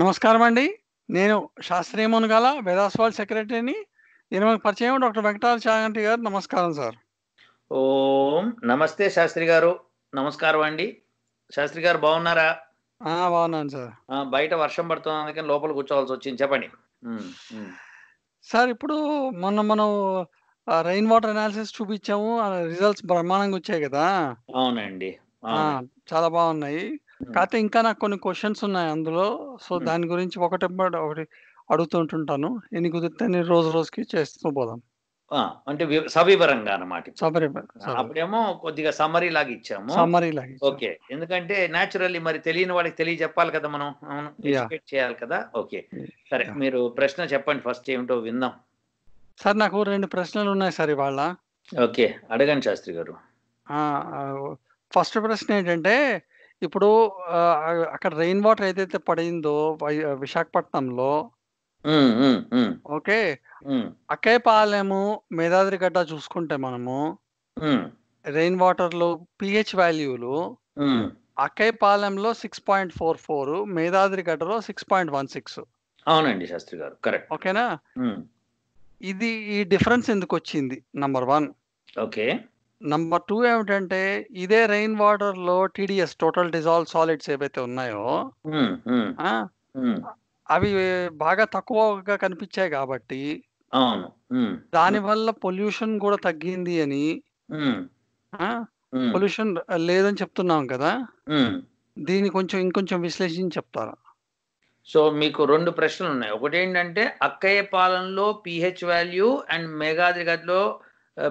నమస్కారం అండి నేను శాస్త్రీయ మునగాల వేదాస్వాల్ సెక్రటరీని నేను మనకు పరిచయం డాక్టర్ వెంకటాల చాగంటి గారు నమస్కారం సార్ ఓం నమస్తే శాస్త్రి గారు నమస్కారం అండి శాస్త్రి గారు బాగున్నారా బాగున్నాను సార్ బయట వర్షం అందుకని లోపల కూర్చోవాల్సి వచ్చింది చెప్పండి సార్ ఇప్పుడు మొన్న మనం రెయిన్ వాటర్ అనాలిసిస్ చూపించాము రిజల్ట్స్ బ్రహ్మాండంగా వచ్చాయి కదా అవునండి చాలా బాగున్నాయి కాకపోతే ఇంకా నాకు కొన్ని క్వశ్చన్స్ ఉన్నాయి అందులో సో దాని గురించి ఒకటి ఒకటి అడుగుతుంటుంటాను ఎన్ని కుదిరితే నేను రోజు రోజుకి చేస్తూ పోదాం అంటే సవివరంగా అనమాట అప్పుడేమో కొద్దిగా సమ్మరీ లాగా ఇచ్చాము సమ్మరీ లాగా ఓకే ఎందుకంటే న్యాచురల్లీ మరి తెలియని వాళ్ళకి తెలియ చెప్పాలి కదా మనం అవును చేయాలి కదా ఓకే సరే మీరు ప్రశ్న చెప్పండి ఫస్ట్ ఏమిటో విందాం సార్ నాకు రెండు ప్రశ్నలు ఉన్నాయి సార్ ఇవాళ ఓకే అడగండి శాస్త్రి గారు ఫస్ట్ ప్రశ్న ఏంటంటే ఇప్పుడు అక్కడ రెయిన్ వాటర్ ఏదైతే పడిందో విశాఖపట్నంలో... ఓకే హ్మ్. పాలెము మేధాద్రి గడ్డ చూసుకుంటే మనము... రెయిన్ వాటర్ లో పిహెచ్ వాల్యూలు గడ్డలో సిక్స్ పాయింట్ వన్ సిక్స్ అవునండి శాస్త్రి గారు. కరెక్ట్. ఓకేనా? ఇది ఈ డిఫరెన్స్ వచ్చింది number one okay. Number two ఏమిటంటే ఇదే రెయిన్ వాటర్ లో టీడీఎస్ టోటల్ డిజాల్వ్ సాలిడ్స్ ఏవైతే ఉన్నాయో అవి బాగా తక్కువగా కనిపించాయి కాబట్టి దాని వల్ల పొల్యూషన్ కూడా తగ్గింది అని పొల్యూషన్ లేదని చెప్తున్నాం కదా దీని కొంచెం ఇంకొంచెం విశ్లేషించి చెప్తారా సో మీకు రెండు ప్రశ్నలు ఉన్నాయి ఒకటి ఏంటంటే అక్కయ్య పాలనలో పిహెచ్ వాల్యూ అండ్ మేఘాద్రిగడ్లో లో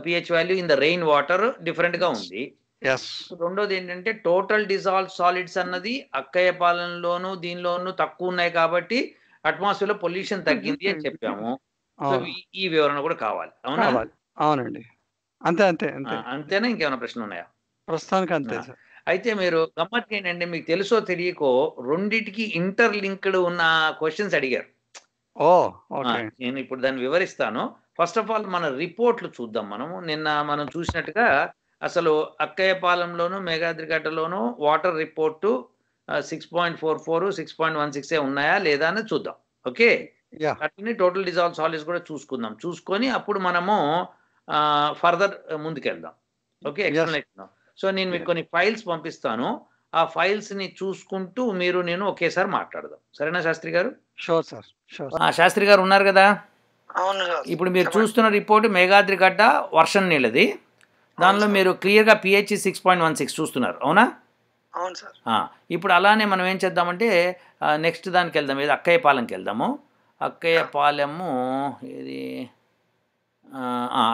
pH value in the rain water different గా ఉంది రెండోది ఏంటంటే టోటల్ డిజాల్వ్ సాలిడ్స్ అన్నది అక్కయ్య పాలనలోను దీనిలోను తక్కువ ఉన్నాయి కాబట్టి అట్మాస్ఫియర్ లో పొల్యూషన్ తగ్గింది అని చెప్పాము ఈ వివరణ కూడా కావాలి అవునా అవునండి అంతే అంతే అంతేనా ఇంకేమైనా ప్రశ్నలు ఉన్నాయా ప్రస్తుతానికి అంతే అయితే మీరు గమ్మత్కి ఏంటంటే మీకు తెలుసో తెలియకో రెండింటికి ఇంటర్ లింక్డ్ ఉన్న క్వశ్చన్స్ అడిగారు ఓ నేను ఇప్పుడు దాన్ని వివరిస్తాను ఫస్ట్ ఆఫ్ ఆల్ మన రిపోర్ట్లు చూద్దాం మనము నిన్న మనం చూసినట్టుగా అసలు అక్కయ్యపాలెంలోను మేఘాద్రిగడ్డలోను water report six point four four six point one six ఉన్నాయా లేదా అని చూద్దాం ఓకే అట్ని టోటల్ డిజాల్వ్ సాలిడ్స్ కూడా చూసుకుందాం చూసుకొని అప్పుడు మనము ఫర్దర్ ముందుకెళ్దాం ఓకే ఎక్స్ప్లెనేషన్ సో నేను మీకు కొన్ని ఫైల్స్ పంపిస్తాను ఆ ఫైల్స్ ని చూసుకుంటూ మీరు నేను ఒకేసారి మాట్లాడదాం సరేనా శాస్త్రి గారు షోర్ సార్ షోర్ శాస్త్రి గారు ఉన్నారు కదా ఇప్పుడు మీరు చూస్తున్న రిపోర్ట్ మేఘాద్రి గడ్డ వర్షం నీళ్ళది దానిలో మీరు క్లియర్గా pH six point one six చూస్తున్నారు అవునా అవును సార్ ఇప్పుడు అలానే మనం ఏం చేద్దామంటే నెక్స్ట్ దానికి వెళ్దాం ఏది అక్కయ్య పాలెంకి వెళ్దాము అక్కయ్య పాలెము ఇది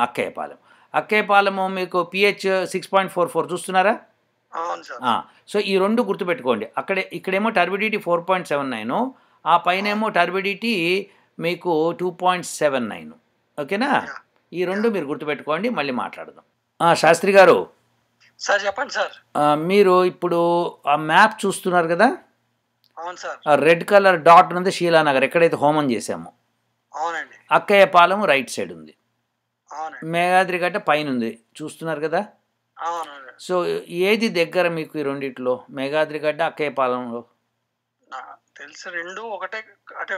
అక్కయ్య పాలెం అక్కయ్య పాలెము మీకు pH six point four four చూస్తున్నారా సో ఈ రెండు గుర్తుపెట్టుకోండి అక్కడే ఇక్కడేమో turbidity four point seven nine ఆ పైన ఏమో టర్బిడిటీ మీకు టూ పాయింట్ సెవెన్ నైన్ ఓకేనా ఈ రెండు మీరు గుర్తుపెట్టుకోండి మళ్ళీ మాట్లాడదాం శాస్త్రి గారు సార్ చెప్పండి సార్ మీరు ఇప్పుడు ఆ మ్యాప్ చూస్తున్నారు కదా అవును సార్ రెడ్ కలర్ డాట్ ఉంది శీలానగర్ ఎక్కడైతే హోమం చేసామో అవునండి అక్కయ్య పాలెం రైట్ సైడ్ ఉంది మేఘాద్రి గట్ట పైన ఉంది చూస్తున్నారు కదా సో ఏది దగ్గర మీకు ఈ రెండిట్లో మేఘాద్రి గడ్డ అక్కయ్య పాలెంలో తెలుసు రెండు ఒకటే అంటే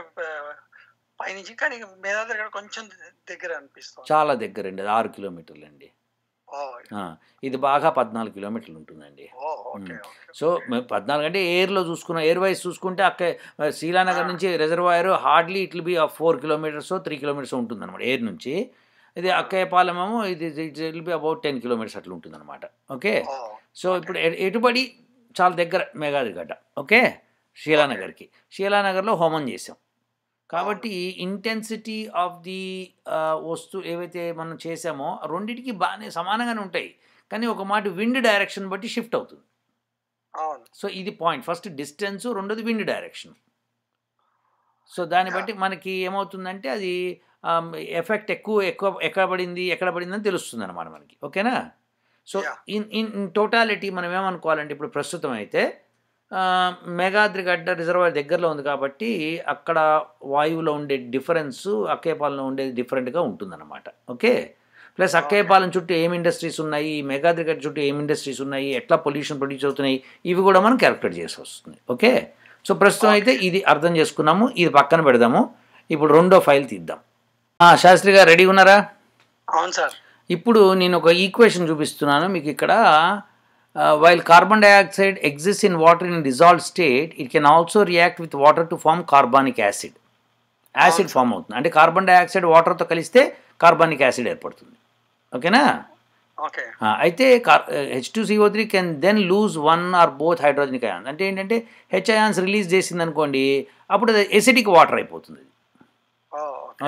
ఆయన ఇంకా నీకు మేధాద్రి కొంచెం దగ్గర అనిపిస్తుంది చాలా దగ్గర అండి అది ఆరు కిలోమీటర్లు అండి ఇది బాగా పద్నాలుగు కిలోమీటర్లు ఉంటుందండి సో పద్నాలుగు అంటే ఎయిర్లో చూసుకున్న ఎయిర్ వైజ్ చూసుకుంటే అక్కడ శీలానగర్ నుంచి reservoir hardly it'll be four kilometres three kilometres ఉంటుందన్నమాట ఎయిర్ నుంచి ఇది అక్కయ్యపాలెమేమో ఇది it will be about ten kilometres అట్లా అనమాట ఓకే సో ఇప్పుడు ఎటుబడి చాలా దగ్గర మేఘాది గడ్డ ఓకే శీలానగర్కి శీలానగర్లో హోమం చేసాం కాబట్టి ఇంటెన్సిటీ ఆఫ్ ది వస్తువు ఏవైతే మనం చేసామో రెండింటికి బాగానే సమానంగానే ఉంటాయి కానీ ఒక మాట విండ్ డైరెక్షన్ బట్టి షిఫ్ట్ అవుతుంది సో ఇది పాయింట్ ఫస్ట్ డిస్టెన్స్ రెండోది విండ్ డైరెక్షన్ సో దాన్ని బట్టి మనకి ఏమవుతుందంటే అది ఎఫెక్ట్ ఎక్కువ ఎక్కువ ఎక్కడ పడింది ఎక్కడ పడిందని తెలుస్తుంది అనమాట మనకి ఓకేనా సో ఇన్ ఇన్ టోటాలిటీ మనం ఏమనుకోవాలంటే ఇప్పుడు ప్రస్తుతం అయితే మేఘాద్రిగడ్డ రిజర్వాయర్ దగ్గరలో ఉంది కాబట్టి అక్కడ వాయువులో ఉండే డిఫరెన్సు అక్కేపాలెంలో ఉండేది డిఫరెంట్గా ఉంటుందన్నమాట ఓకే ప్లస్ అక్కేపాలెం చుట్టూ ఏం ఇండస్ట్రీస్ ఉన్నాయి మేఘాద్రిగడ్డ చుట్టూ ఏం ఇండస్ట్రీస్ ఉన్నాయి ఎట్లా పొల్యూషన్ ప్రొడ్యూస్ అవుతున్నాయి ఇవి కూడా మనం క్యాలిక్యులేట్ చేసి వస్తుంది ఓకే సో ప్రస్తుతం అయితే ఇది అర్థం చేసుకున్నాము ఇది పక్కన పెడదాము ఇప్పుడు రెండో ఫైల్ తీద్దాం శాస్త్రి గారు రెడీ ఉన్నారా అవును సార్ ఇప్పుడు నేను ఒక ఈక్వేషన్ చూపిస్తున్నాను మీకు ఇక్కడ uh, while carbon dioxide exists in water in dissolved state, it can also react with water to form carbonic acid. Acid form అవుతుంది అంటే కార్బన్ డైఆక్సైడ్ వాటర్తో కలిస్తే కార్బానిక్ యాసిడ్ ఏర్పడుతుంది ఓకేనా అయితే H two CO three can then lose one or both hydrogenic ions అంటే ఏంటంటే H ions release చేసింది అనుకోండి అప్పుడు ఎసిడిక్ వాటర్ అయిపోతుంది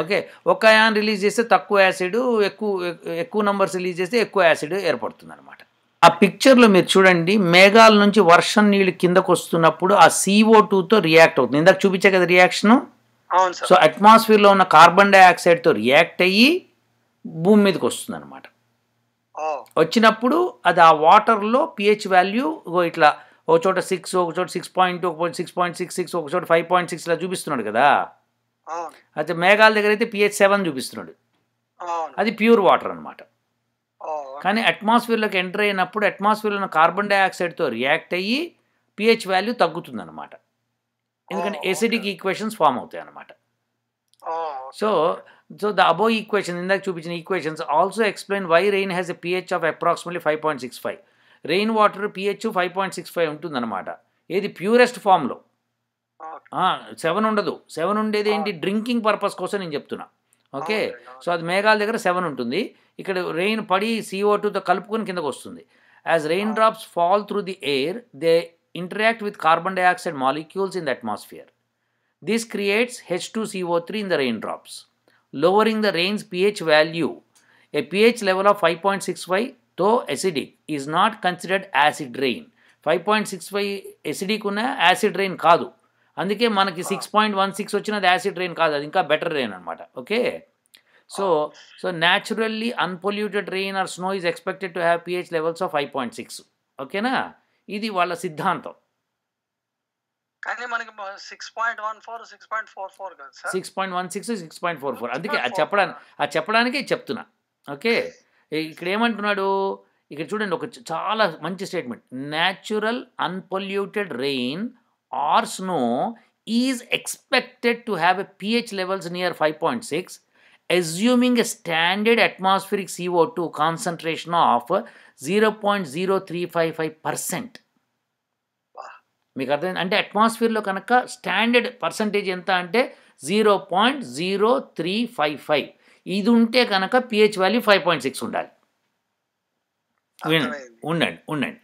ఓకే ఒక అయాన్ రిలీజ్ చేస్తే తక్కువ యాసిడ్ ఎక్కువ ఎక్కువ నంబర్స్ రిలీజ్ చేస్తే ఎక్కువ యాసిడ్ ఏర్పడుతుంది అనమాట ఆ పిక్చర్లో మీరు చూడండి మేఘాల నుంచి వర్షం నీళ్ళు కిందకు వస్తున్నప్పుడు ఆ సిఓ టూతో రియాక్ట్ అవుతుంది ఇందాక చూపించే కదా రియాక్షను సో అట్మాస్ఫియర్లో ఉన్న కార్బన్ డైఆక్సైడ్తో రియాక్ట్ అయ్యి భూమి మీదకి వస్తుంది అనమాట వచ్చినప్పుడు అది ఆ వాటర్లో పిహెచ్ వాల్యూ ఇట్లా ఒక చోట సిక్స్ ఒక చోట సిక్స్ పాయింట్ ఒక సిక్స్ పాయింట్ సిక్స్ సిక్స్ ఒక చోట ఫైవ్ పాయింట్ సిక్స్ ఇలా చూపిస్తున్నాడు కదా అయితే మేఘాల దగ్గర అయితే పిహెచ్ సెవెన్ చూపిస్తున్నాడు అది ప్యూర్ వాటర్ అనమాట కానీ అట్మాస్ఫియర్లోకి ఎంటర్ అయినప్పుడు అట్మాస్ఫియర్లో కార్బన్ డైఆక్సైడ్తో రియాక్ట్ అయ్యి పిహెచ్ వాల్యూ అనమాట ఎందుకంటే ఎసిడిక్ ఈక్వేషన్స్ ఫామ్ అవుతాయి అనమాట so so the above equation ఇందాక చూపించిన equations also explain why rain has a pH of approximately five point six five rain water pH five point six five ఉంటుందన్నమాట ఏది purest ఫామ్లో seven ఉండదు seven ఉండేది ఏంటి డ్రింకింగ్ పర్పస్ కోసం నేను చెప్తున్నా ఓకే సో అది మేఘాల దగ్గర సెవెన్ ఉంటుంది ఇక్కడ రెయిన్ పడి సిఓ టూతో కలుపుకొని కిందకు వస్తుంది as rain drops fall through the air they interact with carbon dioxide molecules in the atmosphere this creates H two CO three in the rain drops pH level of five point six five తో acidic is not considered acid rain five point six five acidic ఉన్న acid rain కాదు అందుకే మనకి six point one six వచ్చినది acid rain కాదు అది ఇంకా better rain అనమాట okay so so naturally unpolluted rain or snow is expected to have pH levels of five point six ఓకేనా ఇది వాళ్ళ సిద్ధాంతం మనకి six point one four six point four four six point one six six point four four అందుకే అది చెప్పడానికి అది చెప్పడానికే చెప్తున్నా ఓకే ఇక్కడ ఏమంటున్నాడు ఇక్కడ చూడండి ఒక చాలా మంచి statement natural unpolluted rain or snow is expected to have a pH levels near five point six assuming a standard atmospheric CO two concentration of zero point zero three five five percent మీకు అర్థం అంటే అట్మాస్ఫియర్లో కనుక standard percentage ఎంత అంటే zero point zero three five five ఇది ఉంటే కనుక pH value five point six ఉండాలి ఉండండి ఉండండి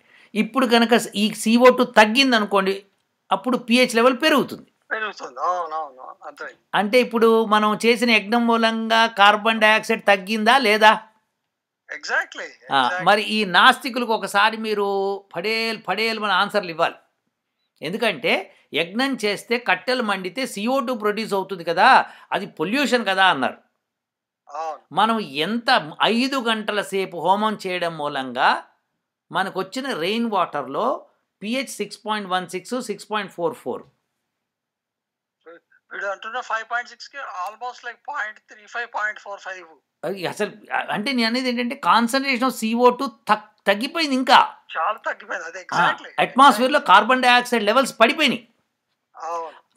ఇప్పుడు కనుక ఈ సిఓ టు తగ్గింది అనుకోండి అప్పుడు పిహెచ్ లెవెల్ పెరుగుతుంది అంటే ఇప్పుడు మనం చేసిన యజ్ఞం మూలంగా కార్బన్ డైఆక్సైడ్ తగ్గిందా లేదా ఎగ్జాక్ట్లీ మరి ఈ నాస్తికులకు ఒకసారి మీరు పడేలు పడేలు మన ఆన్సర్లు ఇవ్వాలి ఎందుకంటే యజ్ఞం చేస్తే కట్టెలు మండితే సిఓ టూ ప్రొడ్యూస్ అవుతుంది కదా అది పొల్యూషన్ కదా అన్నారు మనం ఎంత ఐదు గంటల సేపు హోమం చేయడం మూలంగా మనకు వచ్చిన రెయిన్ వాటర్లో pH six point one six six point four four వీడు ఫైవ్ పాయింట్ సిక్స్కి almost like point three five point four five అసలు అంటే నేను అనేది ఏంటంటే కాన్సన్ట్రేషన్ ఆఫ్ సిఓ టూ తగ్గిపోయింది ఇంకా చాలా తగ్గిపోయింది అదే అట్మాస్ఫియర్ లో కార్బన్ డైఆక్సైడ్ లెవెల్స్ పడిపోయినాయి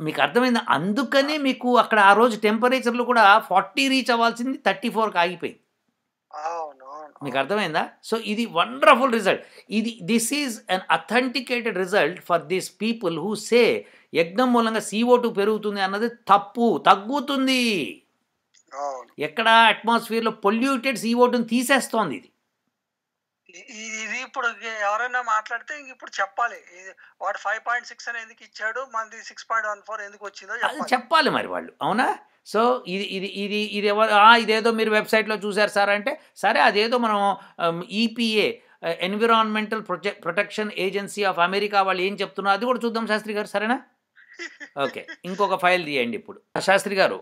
మీకు అర్థమైంది అందుకనే మీకు అక్కడ ఆ రోజు టెంపరేచర్లు కూడా ఫార్టీ రీచ్ అవ్వాల్సింది థర్టీ ఫోర్కి ఆగిపోయింది మీకు అర్థమైందా సో ఇది వండర్ఫుల్ రిజల్ట్ ఇది this is unauthenticated result for this people who say యజ్ఞం మూలంగా సిఓ టూ పెరుగుతుంది అన్నది తప్పు తగ్గుతుంది ఎక్కడ అట్మాస్ఫియర్లో పొల్యూటెడ్ సిఓ టూని తీసేస్తోంది ఇది ఇది ఇప్పుడు ఎవరైనా మాట్లాడితే ఇంక ఇప్పుడు చెప్పాలి వాడు ఫైవ్ పాయింట్ సిక్స్ అని ఎందుకు ఇచ్చాడు మనది సిక్స్ పాయింట్ వన్ ఫోర్ ఎందుకు వచ్చిందో అది చెప్పాలి మరి వాళ్ళు అవునా సో ఇది ఇది ఇది ఇది ఎవరు ఇదేదో మీరు వెబ్సైట్లో చూసారు సార్ అంటే సరే అదేదో మనం EPA Environmental Prote Protection Agency of America వాళ్ళు ఏం చెప్తున్నారో అది కూడా చూద్దాం శాస్త్రి గారు సరేనా ఓకే ఇంకొక ఫైల్ తీయండి ఇప్పుడు శాస్త్రి గారు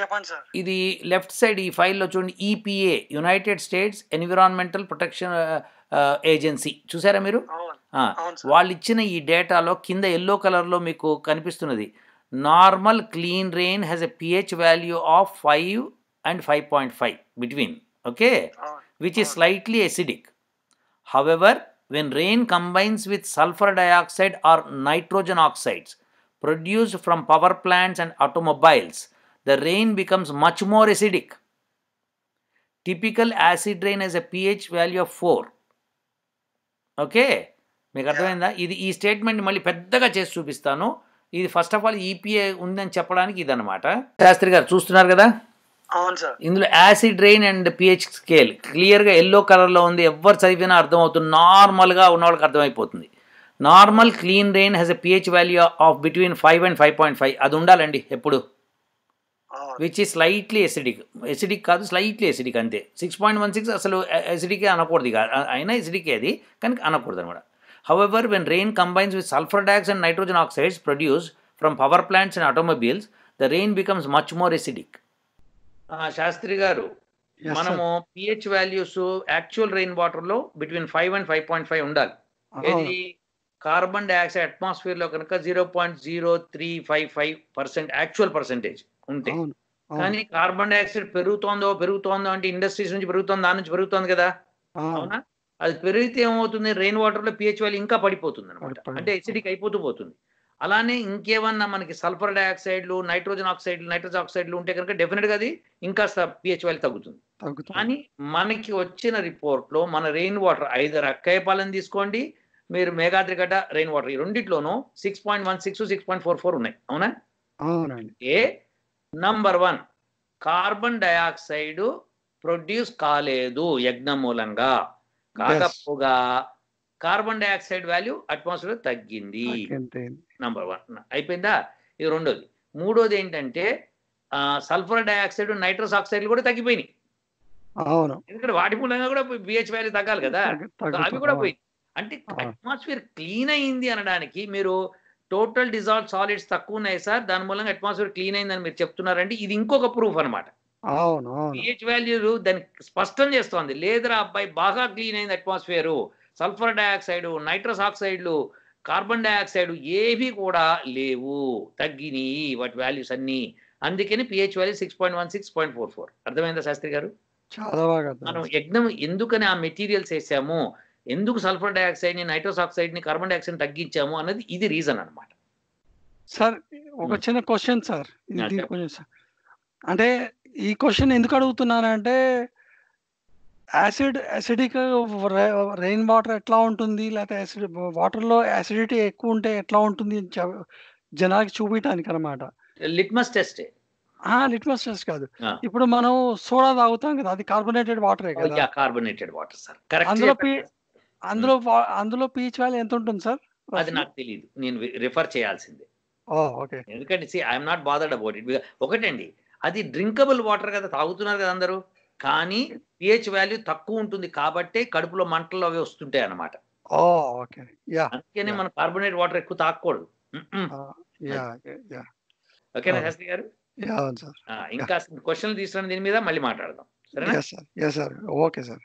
చెప్పండి ఇది లెఫ్ట్ సైడ్ ఈ ఫైల్లో చూడండి EPA United States Environmental Protection Agency చూసారా మీరు వాళ్ళు ఇచ్చిన ఈ డేటాలో కింద ఎల్లో కలర్లో మీకు కనిపిస్తున్నది normal clean rain has a pH value of five and five point five between okay which is slightly acidic however when rain combines with sulphur dioxide or nitrogen oxides produced from power plants and automobiles the rain becomes much more acidic. Typical acid rain has a pH value of 4. Okay మీకు అర్థమైందా ఇది ఈ statement మళ్ళీ పెద్దగా చేసి చూపిస్తాను ఇది first of all EPA ఉందని చెప్పడానికి ఇది అనమాట శాస్త్రి గారు చూస్తున్నారు కదా ఇందులో acid rain and pH scale క్లియర్గా ఎల్లో కలర్లో ఉంది ఎవరు చదివినా అర్థమవుతుంది నార్మల్గా ఉన్న వాళ్ళకి అర్థమైపోతుంది normal clean rain has a pH value of between five and five point five అది ఉండాలండి ఎప్పుడు which is slightly acidic acidic కాదు స్లైట్లీ ఎసిడిక్ అంతే సిక్స్ పాయింట్ వన్ సిక్స్ అసలు ఎసిడికే అనకూడదు అయినా ఎసిడికే అది కానీ అనకూడదు అనమాట however when rain combines with sulphur dioxide and nitrogen oxides produce from power plants and automobiles the rain becomes much more acidic Shastri గారు మనము పిహెచ్ వాల్యూస్ యాక్చువల్ రెయిన్ వాటర్లో between five and five point five ఉండాలి ఇది carbon dioxide అట్మాస్ఫియర్లో కనుక zero point zero three five five percent actual percentage ఉంటే కానీ carbon dioxide పెరుగుతోందో పెరుగుతోందో అంటే ఇండస్ట్రీస్ నుంచి పెరుగుతుంది దాని నుంచి పెరుగుతుంది కదా అవునా అది పెరిగితే ఏమవుతుంది రెయిన్ వాటర్ లో పిహెచ్ వాల్యూ ఇంకా పడిపోతుంది అనమాట అంటే ఎసిడిక్ అయిపోతూ పోతుంది అలానే ఇంకేమన్నా మనకి సల్ఫర్ డైఆక్సైడ్లు నైట్రోజన్ ఆక్సైడ్లు నైట్రోజన్ ఆక్సైడ్లు ఉంటే కనుక డెఫినెట్ గా అది ఇంకా పిహెచ్ వాల్యూ తగ్గుతుంది కానీ మనకి వచ్చిన రిపోర్ట్ లో మన రెయిన్ వాటర్ ఐదర్ అక్కయ్యపాలెం తీసుకోండి మీరు గడ్డ రెయిన్ వాటర్ ఈ రెండిట్లోనూ six point one six six point four four ఉన్నాయి అవునా ఏ number one carbon dioxide produce కాలేదు యజ్ఞం మూలంగా కాకపోగా కార్బన్ డయాక్సైడ్ వాల్యూ అట్మాస్ఫియర్ తగ్గింది నంబర్ వన్ అయిపోయిందా ఇది రెండోది మూడోది ఏంటంటే సల్ఫర్ డయాక్సైడ్ నైట్రస్ ఆక్సైడ్లు కూడా తగ్గిపోయినాయి ఎందుకంటే వాటి మూలంగా కూడా బిహెచ్ వాల్యూ తగ్గాలి కదా అవి కూడా పోయి అంటే అట్మాస్ఫియర్ క్లీన్ అయింది అనడానికి మీరు టోటల్ డిజాల్వ్ సాలిడ్స్ తక్కువ ఉన్నాయి సార్ దాని మూలంగా అట్మాస్ఫియర్ క్లీన్ అయిందని మీరు చెప్తున్నారంటే ఇది ఇంకొక ప్రూఫ్ అనమాట పిహెచ్ వాల్యూ దానికి స్పష్టం చేస్తోంది లేదా అబ్బాయి బాగా క్లీన్ అయింది అట్మాస్ఫియర్ సల్ఫర్ డయాక్సైడ్ నైట్రస్ ఆక్సైడ్లు కార్బన్ డయాక్సైడ్ ఏవి కూడా లేవు తగ్గినాయి వాటి వాల్యూస్ అన్ని అందుకని pH value six point one six point four four అర్థమైందా శాస్త్రి గారు చాలా మనం యజ్ఞం ఎందుకని ఆ మెటీరియల్స్ వేసాము ఎందుకు సల్ఫర్ ని నైట్రోస్ ని కార్బన్ డైఆక్సైడ్ తగ్గించాము అన్నది ఇది రీజన్ అనమాట సార్ ఒక చిన్న క్వశ్చన్ సార్ అంటే ఈ క్వశ్చన్ ఎందుకు అడుగుతున్నాను అంటే యాసిడ్ యాసిడిక్ రెయిన్ వాటర్ ఎట్లా ఉంటుంది లేకపోతే యాసిడ్ వాటర్లో యాసిడిటీ ఎక్కువ ఉంటే ఎట్లా ఉంటుంది జనాలకి చూపించడానికి అనమాట లిట్మస్ టెస్ట్ లిట్మస్ టెస్ట్ కాదు ఇప్పుడు మనం సోడా తాగుతాం కదా అది carbonated water carbonated water sir అందులో అందులో అందులో పీచ్ వాల్యూ ఎంత ఉంటుంది సార్ అది నాకు తెలియదు నేను రిఫర్ చేయాల్సిందే ఎందుకంటే see I'm not bothered about it ఒకటండి అది డ్రింకబుల్ వాటర్ కదా తాగుతున్నారు కదా అందరూ కానీ పిహెచ్ వాల్యూ తక్కువ ఉంటుంది కాబట్టి కడుపులో మంటలు అవి వస్తుంటాయి అనమాట అందుకనే మనం కార్బోనేట్ వాటర్ ఎక్కువ తాగకూడదు ఓకేనా శాస్త్రి గారు ఇంకా క్వశ్చన్లు తీసుకున్న దీని మీద మళ్ళీ మాట్లాడదాం సరేనా ఓకే సార్